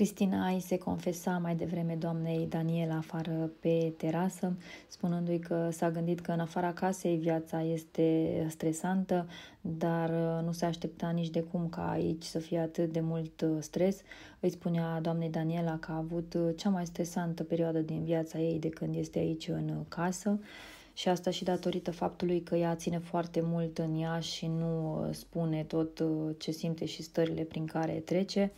Cristina ai se confesa mai devreme doamnei Daniela afară pe terasă, spunându-i că s-a gândit că în afara casei viața este stresantă, dar uh, nu se aștepta nici de cum ca aici să fie atât de mult uh, stres. Îi spunea doamnei Daniela că a avut uh, cea mai stresantă perioadă din viața ei de când este aici în casă și asta și datorită faptului că ea ține foarte mult în ea și nu spune tot ce simte și stările prin care trece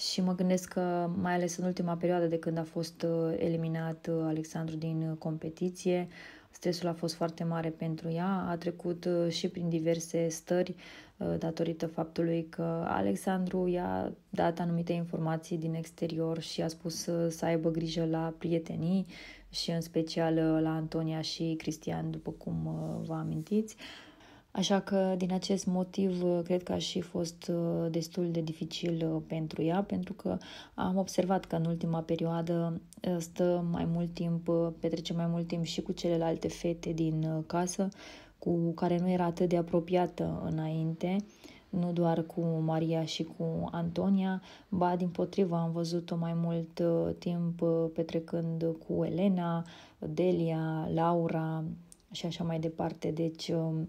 și mă gândesc că, mai ales în ultima perioadă de când a fost uh, eliminat uh, Alexandru din uh, competiție, stresul a fost foarte mare pentru ea, a trecut și prin diverse stări datorită faptului că Alexandru i-a dat anumite informații din exterior și a spus să aibă grijă la prietenii și în special la Antonia și Cristian, după cum vă amintiți. Uh, Așa că, din acest motiv, cred că a și fost uh, destul de dificil uh, pentru ea, pentru că am observat că în ultima perioadă uh, stă mai mult timp, petrece mai mult timp și cu celelalte fete din casă, cu care nu era atât de apropiată înainte, nu doar cu Maria și cu Antonia, ba din potrivă am văzut-o mai mult timp petrecând cu Elena, Delia, Laura și așa mai departe. Deci um,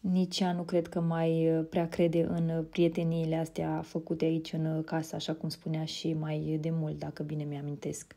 nici ea nu cred că mai uh, prea crede în uh, prieteniile astea făcute aici în uh, casă, așa cum spunea și mai de mult, dacă bine mi-amintesc.